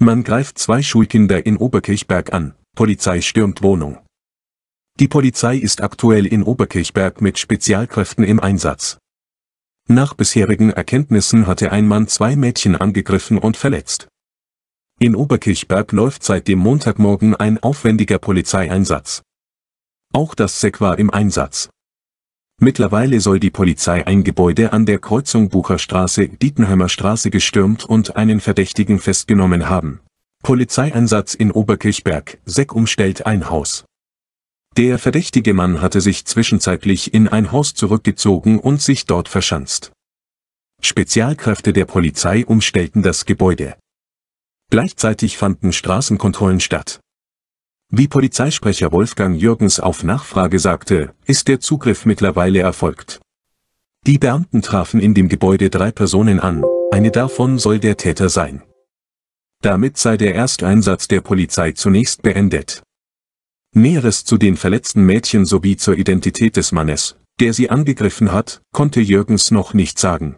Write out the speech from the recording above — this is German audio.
Man greift zwei Schulkinder in Oberkirchberg an. Polizei stürmt Wohnung. Die Polizei ist aktuell in Oberkirchberg mit Spezialkräften im Einsatz. Nach bisherigen Erkenntnissen hatte ein Mann zwei Mädchen angegriffen und verletzt. In Oberkirchberg läuft seit dem Montagmorgen ein aufwendiger Polizeieinsatz. Auch das SEC war im Einsatz. Mittlerweile soll die Polizei ein Gebäude an der Kreuzung Bucherstraße-Dietenheimer Straße gestürmt und einen Verdächtigen festgenommen haben. Polizeieinsatz in Oberkirchberg, Seck umstellt ein Haus. Der verdächtige Mann hatte sich zwischenzeitlich in ein Haus zurückgezogen und sich dort verschanzt. Spezialkräfte der Polizei umstellten das Gebäude. Gleichzeitig fanden Straßenkontrollen statt. Wie Polizeisprecher Wolfgang Jürgens auf Nachfrage sagte, ist der Zugriff mittlerweile erfolgt. Die Beamten trafen in dem Gebäude drei Personen an, eine davon soll der Täter sein. Damit sei der Ersteinsatz der Polizei zunächst beendet. Näheres zu den verletzten Mädchen sowie zur Identität des Mannes, der sie angegriffen hat, konnte Jürgens noch nicht sagen,